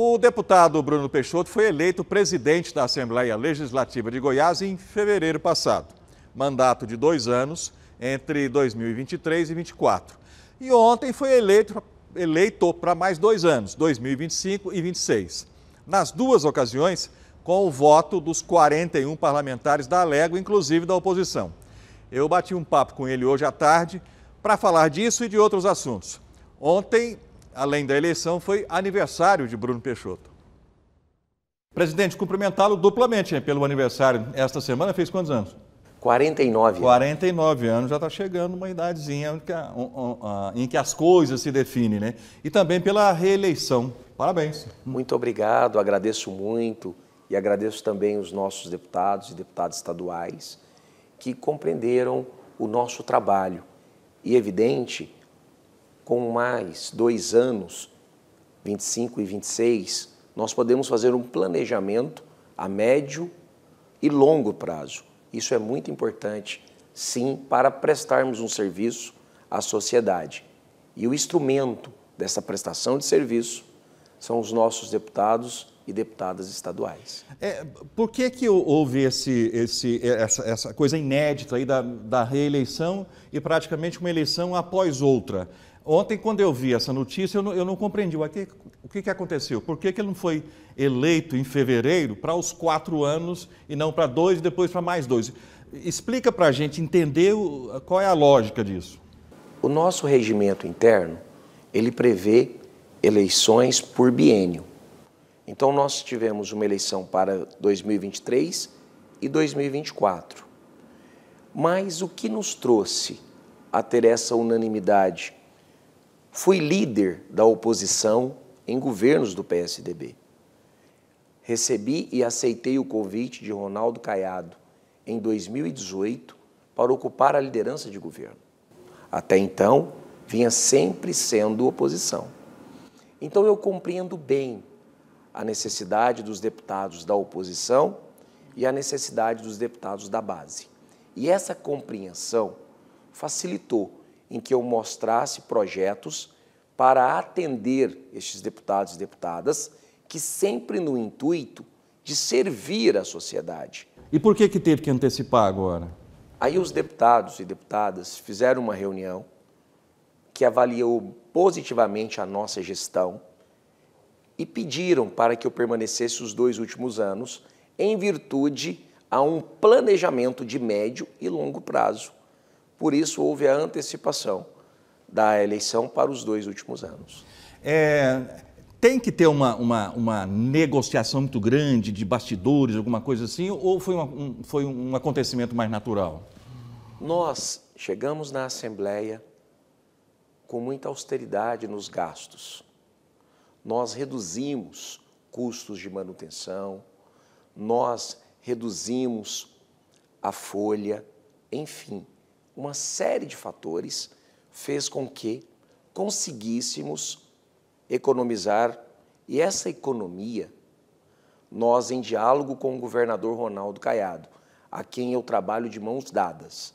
O deputado Bruno Peixoto foi eleito presidente da Assembleia Legislativa de Goiás em fevereiro passado. Mandato de dois anos, entre 2023 e 2024. E ontem foi eleito, eleito para mais dois anos, 2025 e 2026. Nas duas ocasiões, com o voto dos 41 parlamentares da Alego, inclusive da oposição. Eu bati um papo com ele hoje à tarde para falar disso e de outros assuntos. Ontem, além da eleição, foi aniversário de Bruno Peixoto. Presidente, cumprimentá-lo duplamente hein, pelo aniversário. Esta semana fez quantos anos? 49. 49 anos, já está chegando uma idadezinha em que, a, em que as coisas se definem, né? E também pela reeleição. Parabéns. Muito obrigado, agradeço muito e agradeço também os nossos deputados e deputadas estaduais que compreenderam o nosso trabalho. E evidente com mais dois anos, 25 e 26, nós podemos fazer um planejamento a médio e longo prazo. Isso é muito importante, sim, para prestarmos um serviço à sociedade. E o instrumento dessa prestação de serviço são os nossos deputados e deputadas estaduais. É, por que, que houve esse, esse, essa, essa coisa inédita aí da, da reeleição e praticamente uma eleição após outra? Ontem, quando eu vi essa notícia, eu não, eu não compreendi o que, o que, que aconteceu. Por que, que ele não foi eleito em fevereiro para os quatro anos e não para dois e depois para mais dois? Explica para a gente entender o, qual é a lógica disso. O nosso regimento interno, ele prevê eleições por biênio. Então, nós tivemos uma eleição para 2023 e 2024. Mas o que nos trouxe a ter essa unanimidade Fui líder da oposição em governos do PSDB. Recebi e aceitei o convite de Ronaldo Caiado em 2018 para ocupar a liderança de governo. Até então, vinha sempre sendo oposição. Então eu compreendo bem a necessidade dos deputados da oposição e a necessidade dos deputados da base. E essa compreensão facilitou em que eu mostrasse projetos para atender estes deputados e deputadas, que sempre no intuito de servir à sociedade. E por que, que teve que antecipar agora? Aí os deputados e deputadas fizeram uma reunião que avaliou positivamente a nossa gestão e pediram para que eu permanecesse os dois últimos anos em virtude a um planejamento de médio e longo prazo. Por isso, houve a antecipação da eleição para os dois últimos anos. É, tem que ter uma, uma, uma, negociação muito grande de bastidores, alguma coisa assim, ou foi, uma, um, foi um acontecimento mais natural? Nós chegamos na Assembleia com muita austeridade nos gastos. Nós reduzimos custos de manutenção, nós reduzimos a folha, enfim, uma série de fatores fez com que conseguíssemos economizar e essa economia nós em diálogo com o governador Ronaldo Caiado, a quem eu trabalho de mãos dadas.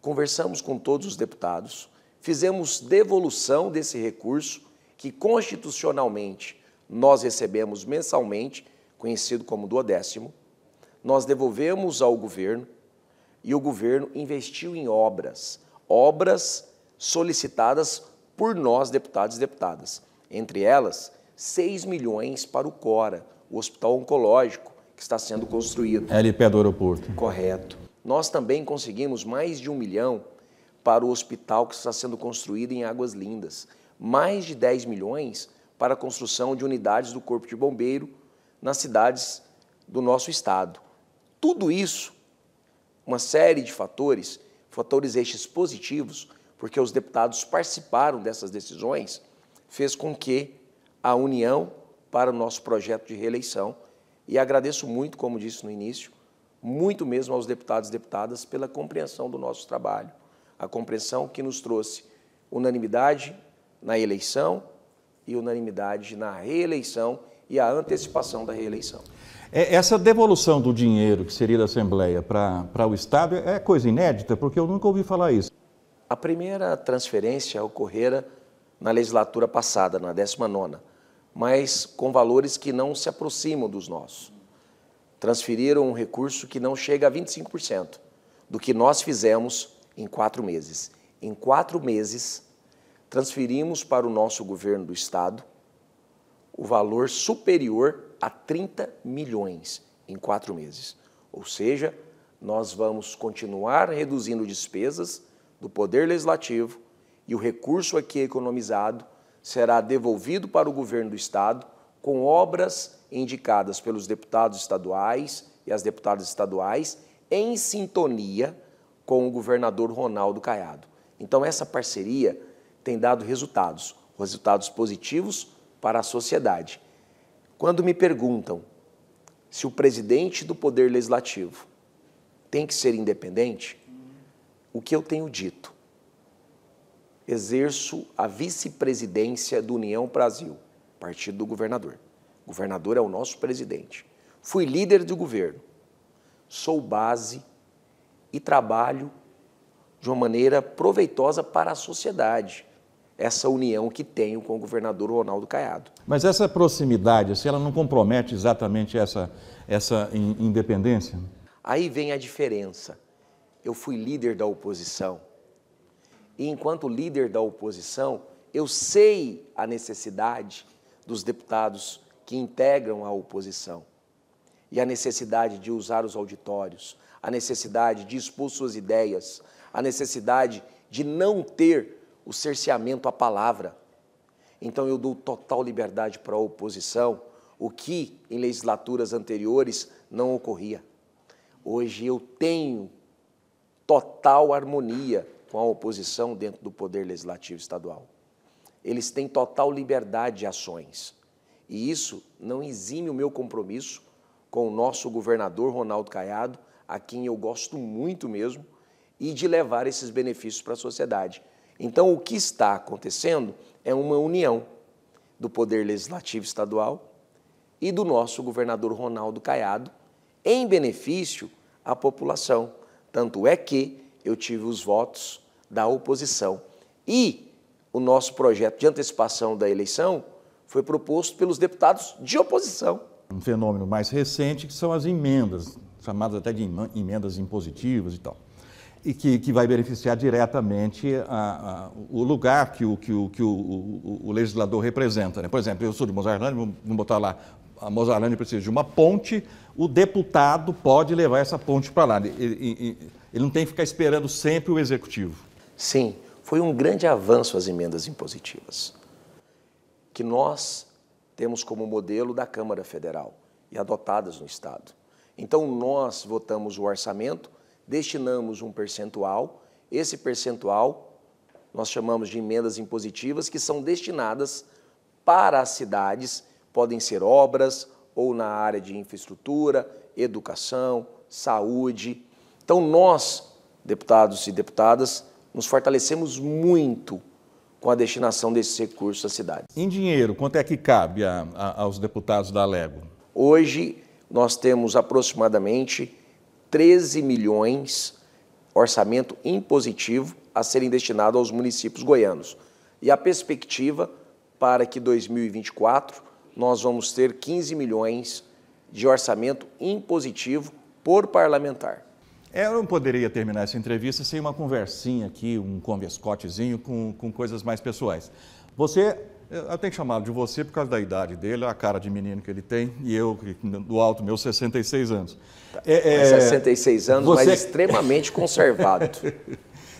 Conversamos com todos os deputados, fizemos devolução desse recurso que constitucionalmente nós recebemos mensalmente, conhecido como décimo Nós devolvemos ao governo e o governo investiu em obras, obras solicitadas por nós, deputados e deputadas. Entre elas, 6 milhões para o CORA, o Hospital Oncológico, que está sendo construído. LP do aeroporto. Correto. Nós também conseguimos mais de um milhão para o hospital que está sendo construído em Águas Lindas. Mais de 10 milhões para a construção de unidades do Corpo de Bombeiro nas cidades do nosso estado. Tudo isso uma série de fatores, fatores estes positivos, porque os deputados participaram dessas decisões, fez com que a união para o nosso projeto de reeleição. E agradeço muito, como disse no início, muito mesmo aos deputados e deputadas pela compreensão do nosso trabalho, a compreensão que nos trouxe unanimidade na eleição e unanimidade na reeleição e a antecipação da reeleição. É, essa devolução do dinheiro que seria da Assembleia para o Estado é coisa inédita, porque eu nunca ouvi falar isso. A primeira transferência ocorrera na legislatura passada, na 19, mas com valores que não se aproximam dos nossos. Transferiram um recurso que não chega a 25% do que nós fizemos em quatro meses. Em quatro meses, transferimos para o nosso governo do Estado o valor superior a 30 milhões em quatro meses. Ou seja, nós vamos continuar reduzindo despesas do Poder Legislativo e o recurso aqui economizado será devolvido para o governo do Estado com obras indicadas pelos deputados estaduais e as deputadas estaduais em sintonia com o governador Ronaldo Caiado. Então, essa parceria tem dado resultados, resultados positivos para a sociedade. Quando me perguntam se o presidente do Poder Legislativo tem que ser independente, o que eu tenho dito? Exerço a vice-presidência do União Brasil, partido do governador. O governador é o nosso presidente. Fui líder do governo, sou base e trabalho de uma maneira proveitosa para a sociedade essa união que tenho com o governador Ronaldo Caiado. Mas essa proximidade, se assim, ela não compromete exatamente essa, essa independência? Aí vem a diferença. Eu fui líder da oposição. E enquanto líder da oposição, eu sei a necessidade dos deputados que integram a oposição e a necessidade de usar os auditórios, a necessidade de expor suas ideias, a necessidade de não ter o cerceamento à palavra. Então eu dou total liberdade para a oposição, o que em legislaturas anteriores não ocorria. Hoje eu tenho total harmonia com a oposição dentro do Poder Legislativo Estadual. Eles têm total liberdade de ações. E isso não exime o meu compromisso com o nosso governador Ronaldo Caiado, a quem eu gosto muito mesmo, e de levar esses benefícios para a sociedade. Então, o que está acontecendo é uma união do Poder Legislativo Estadual e do nosso governador Ronaldo Caiado em benefício à população. Tanto é que eu tive os votos da oposição. E o nosso projeto de antecipação da eleição foi proposto pelos deputados de oposição. Um fenômeno mais recente que são as emendas, chamadas até de emendas impositivas e tal e que, que vai beneficiar diretamente a, a, o lugar que o, que o, que o, o, o legislador representa. Né? Por exemplo, eu sou de Mozarlândia, vamos botar lá, a Mozarlândia precisa de uma ponte, o deputado pode levar essa ponte para lá. Ele, ele, ele não tem que ficar esperando sempre o executivo. Sim, foi um grande avanço as emendas impositivas, que nós temos como modelo da Câmara Federal e adotadas no Estado. Então, nós votamos o orçamento destinamos um percentual. Esse percentual nós chamamos de emendas impositivas, que são destinadas para as cidades, podem ser obras ou na área de infraestrutura, educação, saúde. Então nós, deputados e deputadas, nos fortalecemos muito com a destinação desses recursos às cidades. Em dinheiro, quanto é que cabe a, a, aos deputados da Lego? Hoje nós temos aproximadamente 13 milhões, orçamento impositivo, a serem destinados aos municípios goianos. E a perspectiva para que 2024 nós vamos ter 15 milhões de orçamento impositivo por parlamentar. É, eu não poderia terminar essa entrevista sem uma conversinha aqui, um converscotezinho com, com coisas mais pessoais. Você, eh, eu tenho que chamá de você por causa da idade dele, a cara de menino que ele tem, e eu, do alto, meus 66 anos. É, é 66 anos, você... mas extremamente conservado.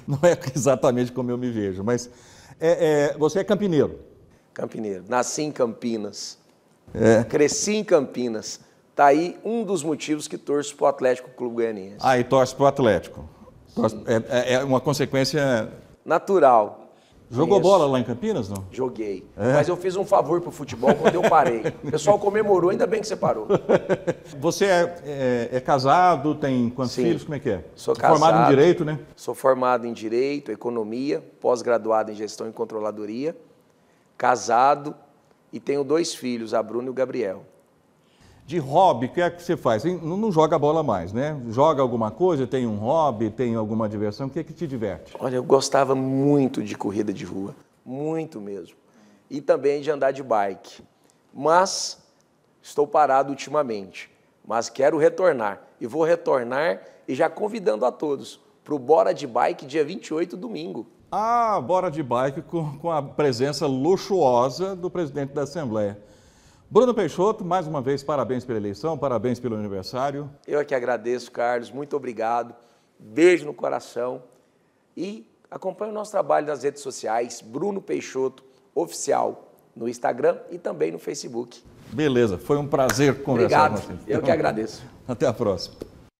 não é exatamente como eu me vejo, mas é, é, você é campineiro. Campineiro. Nasci em Campinas. É. Cresci em Campinas Está aí um dos motivos que torço para o Atlético Clube Goianiense. Ah, e torce para o Atlético. Torce, é, é, é, uma consequência... Natural. Jogou Isso. bola lá em Campinas, não? Joguei. É? Mas eu fiz um favor para o futebol quando eu parei. o pessoal comemorou, ainda bem que você parou. Você é, é, é casado, tem quantos Sim. filhos? Como é que é? Sou casado. Tá formado em Direito, né? Sou formado em Direito, Economia, pós-graduado em Gestão e Controladoria, casado e tenho dois filhos, a Bruno e o Gabriel. De hobby, o que é que você faz? Não, não joga bola mais, né? Joga alguma coisa, tem um hobby, tem alguma diversão, o que é que te diverte? Olha, eu gostava muito de corrida de rua, muito mesmo. E também de andar de bike. Mas estou parado ultimamente, mas quero retornar. E vou retornar e já convidando a todos para o Bora de Bike, dia 28, domingo. Ah, Bora de Bike com, com a presença luxuosa do presidente da Assembleia. Bruno Peixoto, mais uma vez, parabéns pela eleição, parabéns pelo aniversário. Eu é que agradeço, Carlos, muito obrigado. Beijo no coração e acompanhe o nosso trabalho nas redes sociais, Bruno Peixoto Oficial no Instagram e também no Facebook. Beleza, foi um prazer conversar Obrigado. com você. Obrigado, eu que agradeço. Até a próxima.